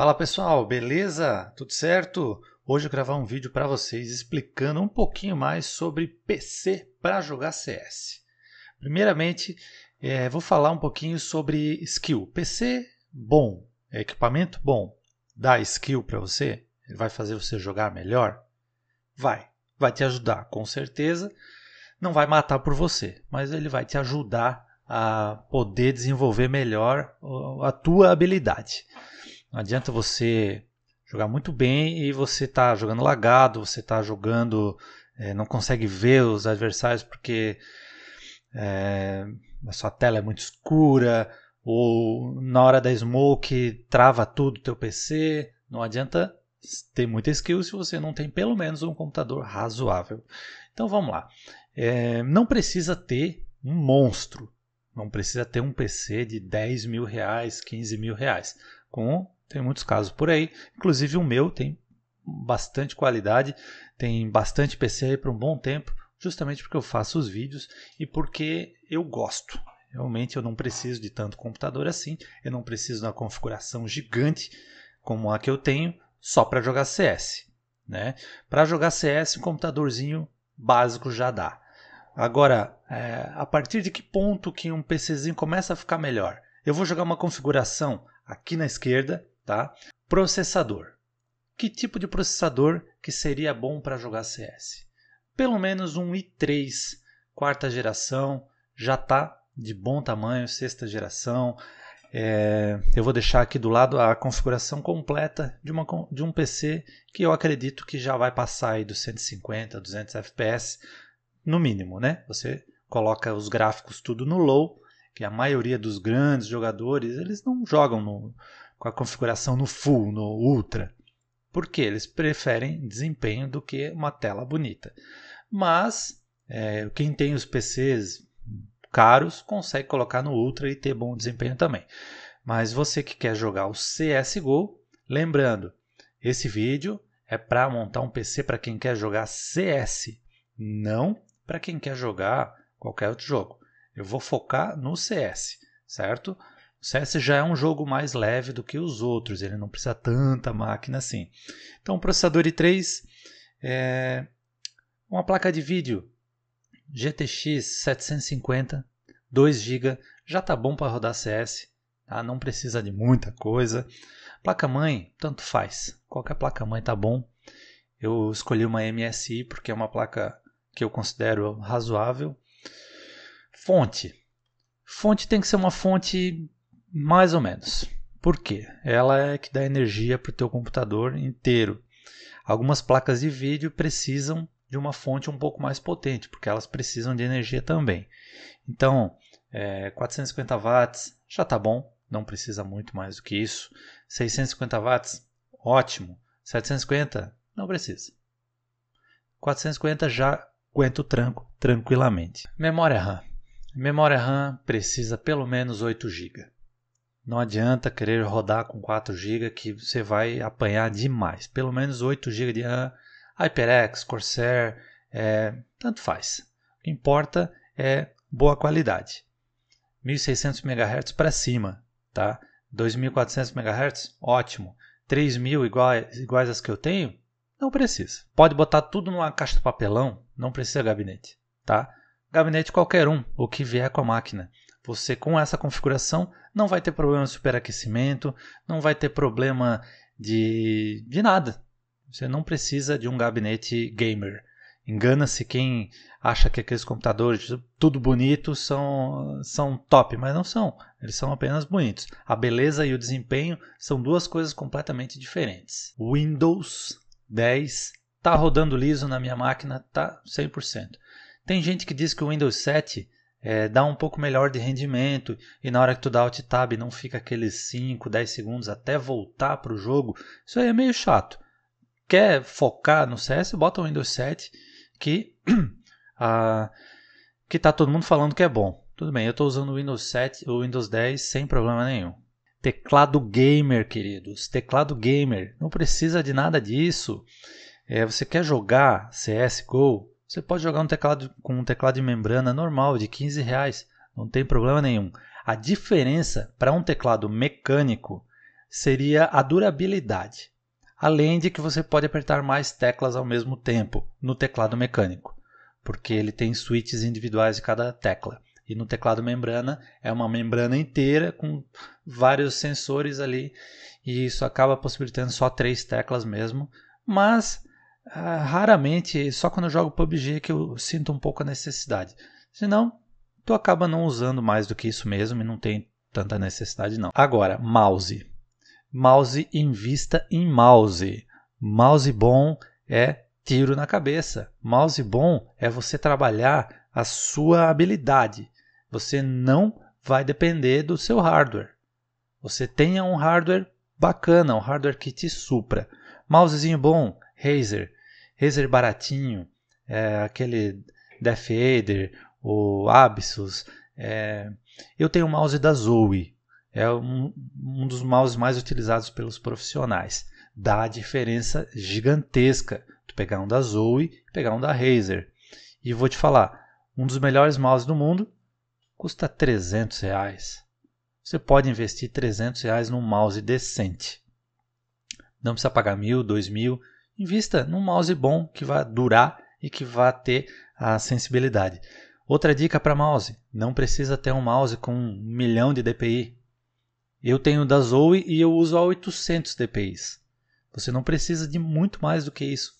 Fala pessoal, beleza? Tudo certo? Hoje eu vou gravar um vídeo para vocês explicando um pouquinho mais sobre PC para jogar CS. Primeiramente, é, vou falar um pouquinho sobre skill. PC bom, equipamento bom, dá skill para você? Ele vai fazer você jogar melhor? Vai, vai te ajudar, com certeza. Não vai matar por você, mas ele vai te ajudar a poder desenvolver melhor a tua habilidade. Não adianta você jogar muito bem e você tá jogando lagado, você tá jogando, é, não consegue ver os adversários porque é, a sua tela é muito escura, ou na hora da smoke trava tudo teu PC. Não adianta ter muita skill se você não tem pelo menos um computador razoável. Então vamos lá. É, não precisa ter um monstro. Não precisa ter um PC de 10 mil reais, 15 mil reais. Com tem muitos casos por aí, inclusive o meu tem bastante qualidade, tem bastante PC aí por um bom tempo, justamente porque eu faço os vídeos e porque eu gosto. Realmente eu não preciso de tanto computador assim, eu não preciso de uma configuração gigante como a que eu tenho só para jogar CS. Né? Para jogar CS, um computadorzinho básico já dá. Agora, é, a partir de que ponto que um PCzinho começa a ficar melhor? Eu vou jogar uma configuração aqui na esquerda, tá? Processador. Que tipo de processador que seria bom para jogar CS? Pelo menos um i3, quarta geração, já tá de bom tamanho, sexta geração. É, eu vou deixar aqui do lado a configuração completa de, uma, de um PC que eu acredito que já vai passar aí dos 150, 200 FPS, no mínimo, né? Você coloca os gráficos tudo no low, que a maioria dos grandes jogadores, eles não jogam no, com a configuração no Full, no Ultra, porque eles preferem desempenho do que uma tela bonita. Mas é, quem tem os PCs caros consegue colocar no Ultra e ter bom desempenho também. Mas você que quer jogar o CSGO, lembrando, esse vídeo é para montar um PC para quem quer jogar CS, não para quem quer jogar qualquer outro jogo. Eu vou focar no CS, certo? O CS já é um jogo mais leve do que os outros, ele não precisa tanta máquina assim. Então, processador i3 é uma placa de vídeo GTX 750, 2 GB, já tá bom para rodar CS, tá? não precisa de muita coisa. Placa-mãe, tanto faz, qualquer placa-mãe tá bom. Eu escolhi uma MSI porque é uma placa que eu considero razoável. Fonte. Fonte tem que ser uma fonte mais ou menos. Por quê? Ela é que dá energia para o teu computador inteiro. Algumas placas de vídeo precisam de uma fonte um pouco mais potente, porque elas precisam de energia também. Então, é, 450 watts já está bom, não precisa muito mais do que isso. 650 watts, ótimo. 750, não precisa. 450 já aguenta o tranco tranquilamente. Memória RAM. Memória RAM precisa pelo menos 8 GB. Não adianta querer rodar com 4 GB que você vai apanhar demais. Pelo menos 8 GB de RAM, HyperX, Corsair, é, tanto faz. O que importa é boa qualidade. 1600 MHz para cima, tá? 2400 MHz, ótimo. 3000 iguais, iguais às que eu tenho, não precisa. Pode botar tudo numa caixa de papelão, não precisa gabinete, tá? Gabinete qualquer um, o que vier com a máquina. Você com essa configuração não vai ter problema de superaquecimento, não vai ter problema de, de nada. Você não precisa de um gabinete gamer. Engana-se quem acha que aqueles computadores tudo bonitos são, são top, mas não são. Eles são apenas bonitos. A beleza e o desempenho são duas coisas completamente diferentes. Windows 10 está rodando liso na minha máquina, tá 100%. Tem gente que diz que o Windows 7 é, dá um pouco melhor de rendimento e na hora que tu dá alt tab não fica aqueles 5, 10 segundos até voltar para o jogo. Isso aí é meio chato. Quer focar no CS, bota o Windows 7 que a, que tá todo mundo falando que é bom. Tudo bem, eu estou usando o Windows 7, ou Windows 10 sem problema nenhum. Teclado gamer, queridos, teclado gamer, não precisa de nada disso. É, você quer jogar CS:GO, você pode jogar um teclado com um teclado de membrana normal de 15 reais, não tem problema nenhum. A diferença para um teclado mecânico seria a durabilidade, além de que você pode apertar mais teclas ao mesmo tempo no teclado mecânico, porque ele tem switches individuais de cada tecla. E no teclado membrana é uma membrana inteira com vários sensores ali, e isso acaba possibilitando só três teclas mesmo, mas ah, raramente, só quando eu jogo PUBG que eu sinto um pouco a necessidade. Senão, tu acaba não usando mais do que isso mesmo e não tem tanta necessidade não. Agora, mouse. Mouse invista em mouse. Mouse bom é tiro na cabeça. Mouse bom é você trabalhar a sua habilidade. Você não vai depender do seu hardware. Você tenha um hardware bacana, um hardware que te supra. Mousezinho bom Razer, Razer baratinho, é, aquele Defender, o Abyssus, É, eu tenho o mouse da Zoe, é um, um dos mouses mais utilizados pelos profissionais. Dá a diferença gigantesca tu pegar um da Zoe e pegar um da Razer. E vou te falar, um dos melhores mouses do mundo custa 300 reais. Você pode investir 300 reais num mouse decente. Não precisa pagar mil, dois mil, invista num mouse bom que vá durar e que vá ter a sensibilidade. Outra dica para mouse: não precisa ter um mouse com um milhão de DPI. Eu tenho da Zoe e eu uso a 800 DPIs. Você não precisa de muito mais do que isso.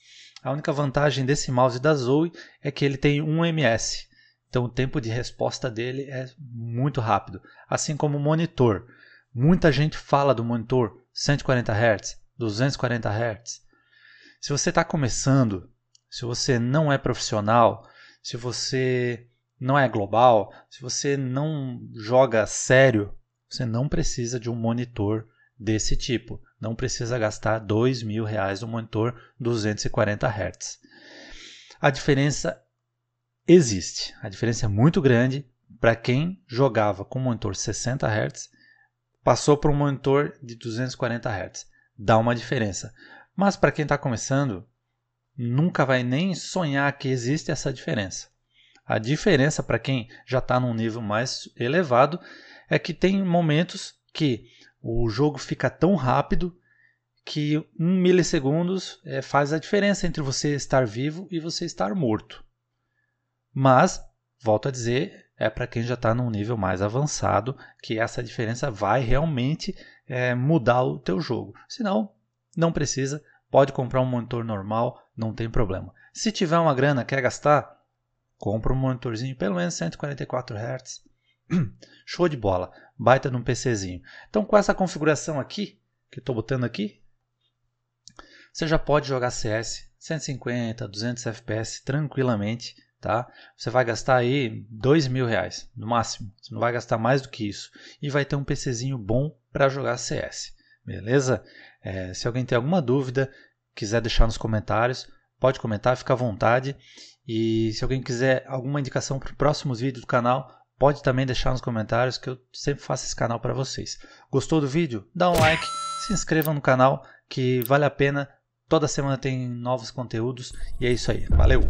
A única vantagem desse mouse da Zoe é que ele tem 1 ms. Então o tempo de resposta dele é muito rápido, assim como o monitor. Muita gente fala do monitor 140 Hz, 240 Hz. Se você está começando, se você não é profissional, se você não é global, se você não joga sério, você não precisa de um monitor desse tipo. Não precisa gastar dois mil reais no monitor 240 Hz. A diferença existe. A diferença é muito grande para quem jogava com monitor 60 Hz, passou para um monitor de 240 Hz. Dá uma diferença. Mas para quem está começando, nunca vai nem sonhar que existe essa diferença. A diferença para quem já está num nível mais elevado é que tem momentos que o jogo fica tão rápido que um milissegundos é, faz a diferença entre você estar vivo e você estar morto. Mas, volto a dizer, é para quem já está num nível mais avançado que essa diferença vai realmente é, mudar o teu jogo. Senão, não precisa, Pode comprar um monitor normal, não tem problema. Se tiver uma grana, quer gastar? Compra um monitorzinho pelo menos 144 Hz. Show de bola, baita num PCzinho. Então com essa configuração aqui, que eu estou botando aqui, você já pode jogar CS 150, 200 FPS tranquilamente, tá? Você vai gastar aí dois mil reais no máximo. Você não vai gastar mais do que isso e vai ter um PCzinho bom para jogar CS beleza? É, se alguém tem alguma dúvida, quiser deixar nos comentários, pode comentar, fica à vontade. E se alguém quiser alguma indicação para próximos vídeos do canal, pode também deixar nos comentários que eu sempre faço esse canal para vocês. Gostou do vídeo? Dá um like, se inscreva no canal que vale a pena. Toda semana tem novos conteúdos e é isso aí. Valeu!